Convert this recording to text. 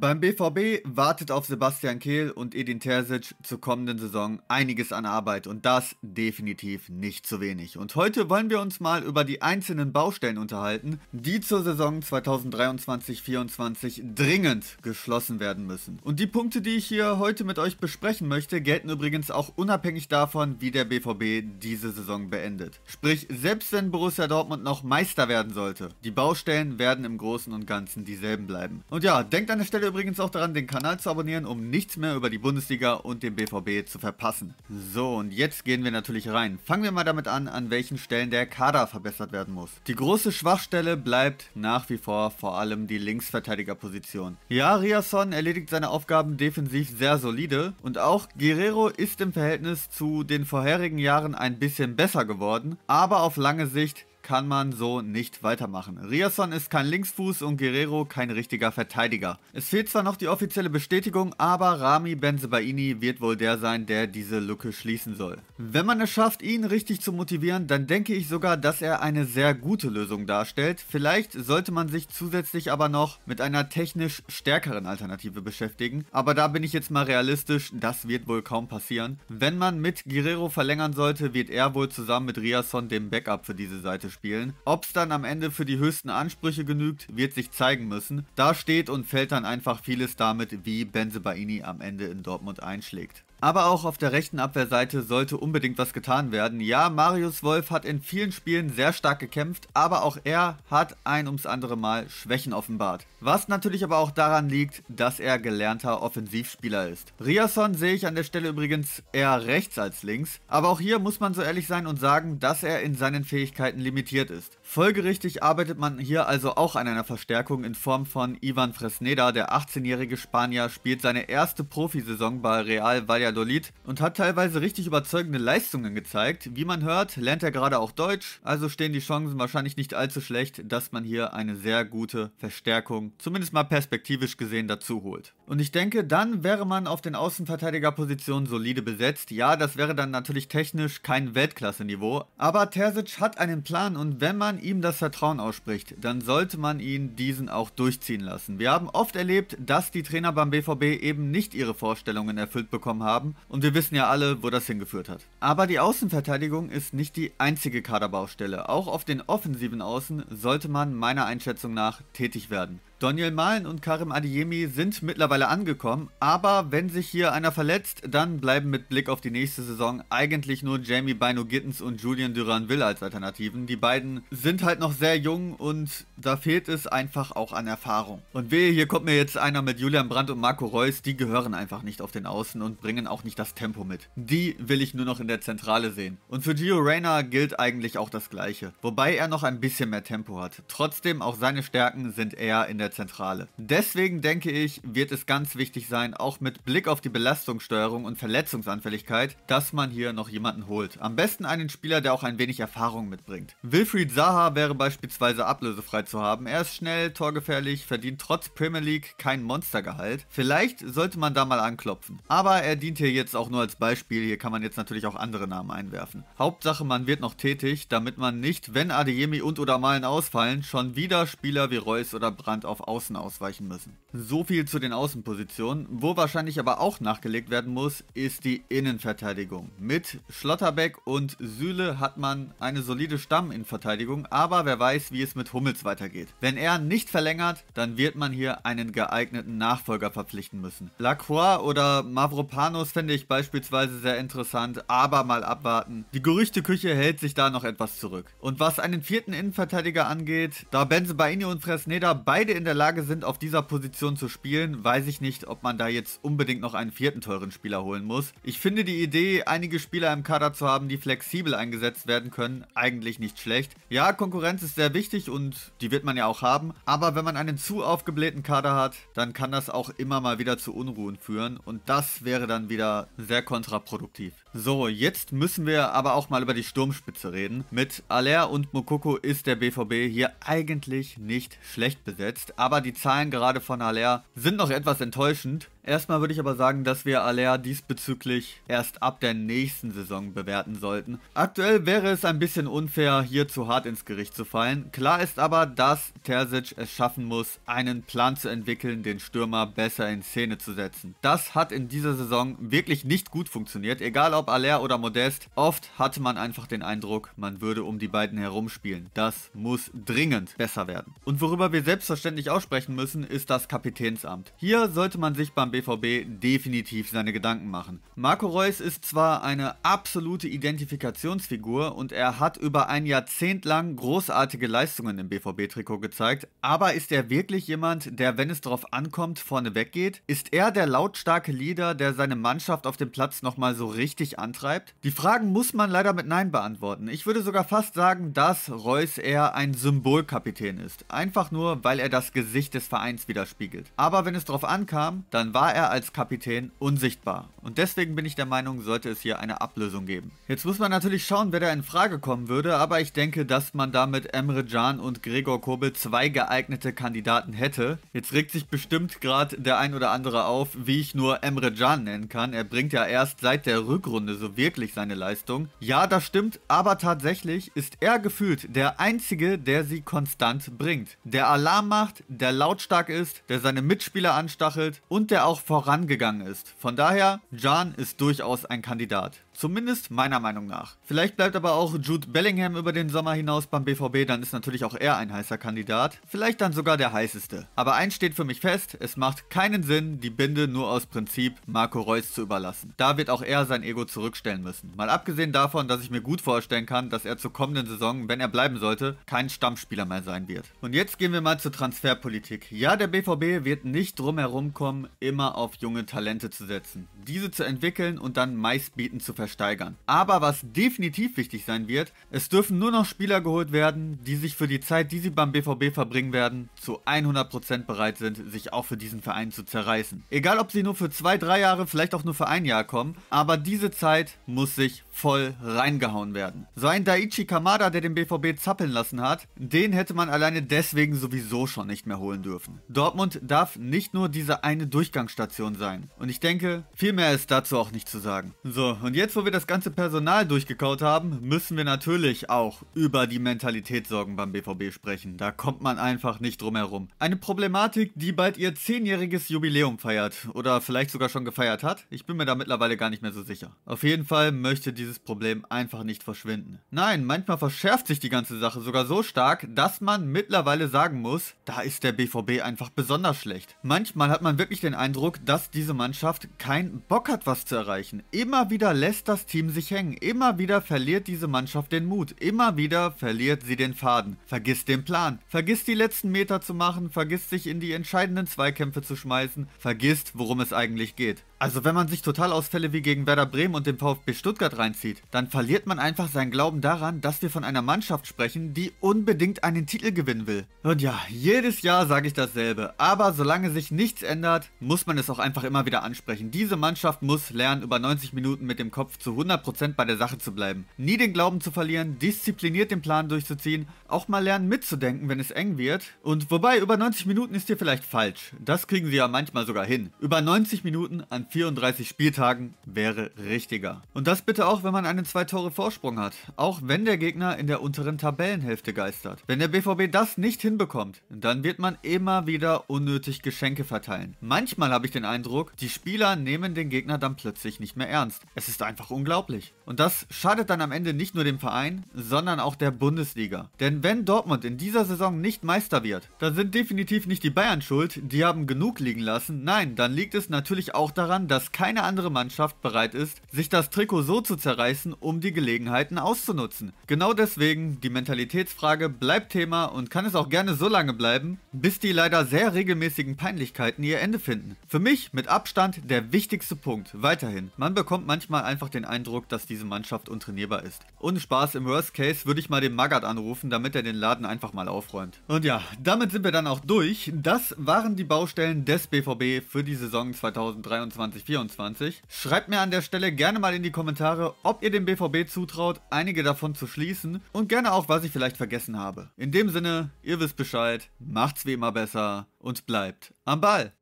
Beim BVB wartet auf Sebastian Kehl und Edin Terzic zur kommenden Saison einiges an Arbeit und das definitiv nicht zu wenig. Und heute wollen wir uns mal über die einzelnen Baustellen unterhalten, die zur Saison 2023 2024 dringend geschlossen werden müssen. Und die Punkte, die ich hier heute mit euch besprechen möchte, gelten übrigens auch unabhängig davon, wie der BVB diese Saison beendet. Sprich, selbst wenn Borussia Dortmund noch Meister werden sollte, die Baustellen werden im Großen und Ganzen dieselben bleiben. Und ja, denkt an der Stelle übrigens auch daran, den Kanal zu abonnieren, um nichts mehr über die Bundesliga und den BVB zu verpassen. So, und jetzt gehen wir natürlich rein. Fangen wir mal damit an, an welchen Stellen der Kader verbessert werden muss. Die große Schwachstelle bleibt nach wie vor vor allem die Linksverteidigerposition. Ja, Riasson erledigt seine Aufgaben defensiv sehr solide und auch Guerrero ist im Verhältnis zu den vorherigen Jahren ein bisschen besser geworden, aber auf lange Sicht kann man so nicht weitermachen. Riasson ist kein Linksfuß und Guerrero kein richtiger Verteidiger. Es fehlt zwar noch die offizielle Bestätigung, aber Rami Benzebaini wird wohl der sein, der diese Lücke schließen soll. Wenn man es schafft, ihn richtig zu motivieren, dann denke ich sogar, dass er eine sehr gute Lösung darstellt. Vielleicht sollte man sich zusätzlich aber noch mit einer technisch stärkeren Alternative beschäftigen, aber da bin ich jetzt mal realistisch, das wird wohl kaum passieren. Wenn man mit Guerrero verlängern sollte, wird er wohl zusammen mit Riasson dem Backup für diese Seite spielen spielen. Ob es dann am Ende für die höchsten Ansprüche genügt, wird sich zeigen müssen. Da steht und fällt dann einfach vieles damit, wie Benzebaini am Ende in Dortmund einschlägt. Aber auch auf der rechten Abwehrseite sollte unbedingt was getan werden. Ja, Marius Wolf hat in vielen Spielen sehr stark gekämpft, aber auch er hat ein ums andere Mal Schwächen offenbart. Was natürlich aber auch daran liegt, dass er gelernter Offensivspieler ist. Riasson sehe ich an der Stelle übrigens eher rechts als links, aber auch hier muss man so ehrlich sein und sagen, dass er in seinen Fähigkeiten limitiert ist. Folgerichtig arbeitet man hier also auch an einer Verstärkung in Form von Ivan Fresneda, der 18-jährige Spanier, spielt seine erste Profisaison bei Real Valladolid Valladolid und hat teilweise richtig überzeugende Leistungen gezeigt. Wie man hört, lernt er gerade auch Deutsch, also stehen die Chancen wahrscheinlich nicht allzu schlecht, dass man hier eine sehr gute Verstärkung, zumindest mal perspektivisch gesehen, dazu holt. Und ich denke, dann wäre man auf den Außenverteidigerpositionen solide besetzt. Ja, das wäre dann natürlich technisch kein Weltklasse-Niveau, aber Terzic hat einen Plan und wenn man ihm das Vertrauen ausspricht, dann sollte man ihn diesen auch durchziehen lassen. Wir haben oft erlebt, dass die Trainer beim BVB eben nicht ihre Vorstellungen erfüllt bekommen haben haben und wir wissen ja alle, wo das hingeführt hat. Aber die Außenverteidigung ist nicht die einzige Kaderbaustelle. Auch auf den offensiven Außen sollte man meiner Einschätzung nach tätig werden. Daniel Malen und Karim Adiemi sind mittlerweile angekommen, aber wenn sich hier einer verletzt, dann bleiben mit Blick auf die nächste Saison eigentlich nur Jamie Bino Gittens und Julian Duran-Will als Alternativen. Die beiden sind halt noch sehr jung und da fehlt es einfach auch an Erfahrung. Und wehe, hier kommt mir jetzt einer mit Julian Brandt und Marco Reus, die gehören einfach nicht auf den Außen und bringen auch nicht das Tempo mit. Die will ich nur noch in der Zentrale sehen. Und für Gio Reyna gilt eigentlich auch das gleiche, wobei er noch ein bisschen mehr Tempo hat. Trotzdem, auch seine Stärken sind eher in der der Zentrale. Deswegen denke ich, wird es ganz wichtig sein, auch mit Blick auf die Belastungssteuerung und Verletzungsanfälligkeit, dass man hier noch jemanden holt. Am besten einen Spieler, der auch ein wenig Erfahrung mitbringt. Wilfried Zaha wäre beispielsweise ablösefrei zu haben. Er ist schnell, torgefährlich, verdient trotz Premier League kein Monstergehalt. Vielleicht sollte man da mal anklopfen. Aber er dient hier jetzt auch nur als Beispiel. Hier kann man jetzt natürlich auch andere Namen einwerfen. Hauptsache, man wird noch tätig, damit man nicht, wenn Adeyemi und oder Malen ausfallen, schon wieder Spieler wie Reus oder Brandt auf auf Außen ausweichen müssen. So viel zu den Außenpositionen. Wo wahrscheinlich aber auch nachgelegt werden muss, ist die Innenverteidigung. Mit Schlotterbeck und Süle hat man eine solide Stamminnenverteidigung, aber wer weiß, wie es mit Hummels weitergeht. Wenn er nicht verlängert, dann wird man hier einen geeigneten Nachfolger verpflichten müssen. Lacroix oder Mavropanos fände ich beispielsweise sehr interessant, aber mal abwarten. Die Gerüchteküche hält sich da noch etwas zurück. Und was einen vierten Innenverteidiger angeht, da Benze Baini und Fresneda beide in der der Lage sind, auf dieser Position zu spielen, weiß ich nicht, ob man da jetzt unbedingt noch einen vierten teuren Spieler holen muss. Ich finde die Idee, einige Spieler im Kader zu haben, die flexibel eingesetzt werden können, eigentlich nicht schlecht. Ja, Konkurrenz ist sehr wichtig und die wird man ja auch haben, aber wenn man einen zu aufgeblähten Kader hat, dann kann das auch immer mal wieder zu Unruhen führen und das wäre dann wieder sehr kontraproduktiv. So, jetzt müssen wir aber auch mal über die Sturmspitze reden. Mit Aller und Mokoko ist der BVB hier eigentlich nicht schlecht besetzt, aber die Zahlen gerade von Haller sind noch etwas enttäuschend. Erstmal würde ich aber sagen, dass wir Alea diesbezüglich erst ab der nächsten Saison bewerten sollten. Aktuell wäre es ein bisschen unfair, hier zu hart ins Gericht zu fallen. Klar ist aber, dass Terzic es schaffen muss, einen Plan zu entwickeln, den Stürmer besser in Szene zu setzen. Das hat in dieser Saison wirklich nicht gut funktioniert, egal ob Aller oder Modest. Oft hatte man einfach den Eindruck, man würde um die beiden herumspielen. Das muss dringend besser werden. Und worüber wir selbstverständlich auch sprechen müssen, ist das Kapitänsamt. Hier sollte man sich beim beim BVB definitiv seine Gedanken machen. Marco Reus ist zwar eine absolute Identifikationsfigur und er hat über ein Jahrzehnt lang großartige Leistungen im BVB-Trikot gezeigt, aber ist er wirklich jemand, der, wenn es darauf ankommt, vorne weggeht? Ist er der lautstarke Leader, der seine Mannschaft auf dem Platz nochmal so richtig antreibt? Die Fragen muss man leider mit Nein beantworten. Ich würde sogar fast sagen, dass Reus eher ein Symbolkapitän ist. Einfach nur, weil er das Gesicht des Vereins widerspiegelt. Aber wenn es darauf ankam, dann war war er als Kapitän unsichtbar. Und deswegen bin ich der Meinung, sollte es hier eine Ablösung geben. Jetzt muss man natürlich schauen, wer da in Frage kommen würde, aber ich denke, dass man da mit Emre Can und Gregor Kobel zwei geeignete Kandidaten hätte. Jetzt regt sich bestimmt gerade der ein oder andere auf, wie ich nur Emre Can nennen kann. Er bringt ja erst seit der Rückrunde so wirklich seine Leistung. Ja, das stimmt, aber tatsächlich ist er gefühlt der Einzige, der sie konstant bringt. Der Alarm macht, der lautstark ist, der seine Mitspieler anstachelt und der auch vorangegangen ist. Von daher, Jan ist durchaus ein Kandidat. Zumindest meiner Meinung nach. Vielleicht bleibt aber auch Jude Bellingham über den Sommer hinaus beim BVB, dann ist natürlich auch er ein heißer Kandidat. Vielleicht dann sogar der heißeste. Aber eins steht für mich fest, es macht keinen Sinn, die Binde nur aus Prinzip Marco Reus zu überlassen. Da wird auch er sein Ego zurückstellen müssen. Mal abgesehen davon, dass ich mir gut vorstellen kann, dass er zur kommenden Saison, wenn er bleiben sollte, kein Stammspieler mehr sein wird. Und jetzt gehen wir mal zur Transferpolitik. Ja, der BVB wird nicht drum herum kommen, immer auf junge Talente zu setzen, diese zu entwickeln und dann meist bieten zu verstehen steigern. Aber was definitiv wichtig sein wird, es dürfen nur noch Spieler geholt werden, die sich für die Zeit, die sie beim BVB verbringen werden, zu 100% bereit sind, sich auch für diesen Verein zu zerreißen. Egal ob sie nur für zwei, drei Jahre, vielleicht auch nur für ein Jahr kommen, aber diese Zeit muss sich voll reingehauen werden. So ein Daichi Kamada, der den BVB zappeln lassen hat, den hätte man alleine deswegen sowieso schon nicht mehr holen dürfen. Dortmund darf nicht nur diese eine Durchgangsstation sein. Und ich denke, viel mehr ist dazu auch nicht zu sagen. So, und jetzt, wo wir das ganze Personal durchgekaut haben, müssen wir natürlich auch über die Mentalitätssorgen beim BVB sprechen. Da kommt man einfach nicht drum herum. Eine Problematik, die bald ihr zehnjähriges Jubiläum feiert oder vielleicht sogar schon gefeiert hat. Ich bin mir da mittlerweile gar nicht mehr so sicher. Auf jeden Fall möchte diese dieses Problem einfach nicht verschwinden. Nein, manchmal verschärft sich die ganze Sache sogar so stark, dass man mittlerweile sagen muss, da ist der BVB einfach besonders schlecht. Manchmal hat man wirklich den Eindruck, dass diese Mannschaft keinen Bock hat, was zu erreichen. Immer wieder lässt das Team sich hängen, immer wieder verliert diese Mannschaft den Mut, immer wieder verliert sie den Faden, vergisst den Plan, vergisst die letzten Meter zu machen, vergisst sich in die entscheidenden Zweikämpfe zu schmeißen, vergisst, worum es eigentlich geht. Also wenn man sich Totalausfälle wie gegen Werder Bremen und den VfB Stuttgart reinzieht, dann verliert man einfach seinen Glauben daran, dass wir von einer Mannschaft sprechen, die unbedingt einen Titel gewinnen will. Und ja, jedes Jahr sage ich dasselbe, aber solange sich nichts ändert, muss man es auch einfach immer wieder ansprechen. Diese Mannschaft muss lernen, über 90 Minuten mit dem Kopf zu 100% bei der Sache zu bleiben. Nie den Glauben zu verlieren, diszipliniert den Plan durchzuziehen, auch mal lernen mitzudenken, wenn es eng wird. Und wobei, über 90 Minuten ist hier vielleicht falsch. Das kriegen sie ja manchmal sogar hin. Über 90 Minuten an 34 Spieltagen wäre richtiger. Und das bitte auch, wenn man einen 2-Tore-Vorsprung hat, auch wenn der Gegner in der unteren Tabellenhälfte geistert. Wenn der BVB das nicht hinbekommt, dann wird man immer wieder unnötig Geschenke verteilen. Manchmal habe ich den Eindruck, die Spieler nehmen den Gegner dann plötzlich nicht mehr ernst. Es ist einfach unglaublich. Und das schadet dann am Ende nicht nur dem Verein, sondern auch der Bundesliga. Denn wenn Dortmund in dieser Saison nicht Meister wird, dann sind definitiv nicht die Bayern schuld, die haben genug liegen lassen. Nein, dann liegt es natürlich auch daran, daran, dass keine andere Mannschaft bereit ist, sich das Trikot so zu zerreißen, um die Gelegenheiten auszunutzen. Genau deswegen, die Mentalitätsfrage bleibt Thema und kann es auch gerne so lange bleiben, bis die leider sehr regelmäßigen Peinlichkeiten ihr Ende finden. Für mich mit Abstand der wichtigste Punkt. Weiterhin, man bekommt manchmal einfach den Eindruck, dass diese Mannschaft untrainierbar ist. Ohne Spaß im Worst Case würde ich mal den Magat anrufen, damit er den Laden einfach mal aufräumt. Und ja, damit sind wir dann auch durch. Das waren die Baustellen des BVB für die Saison 2023. 2024. Schreibt mir an der Stelle gerne mal in die Kommentare, ob ihr dem BVB zutraut, einige davon zu schließen und gerne auch, was ich vielleicht vergessen habe. In dem Sinne, ihr wisst Bescheid, macht's wie immer besser und bleibt am Ball.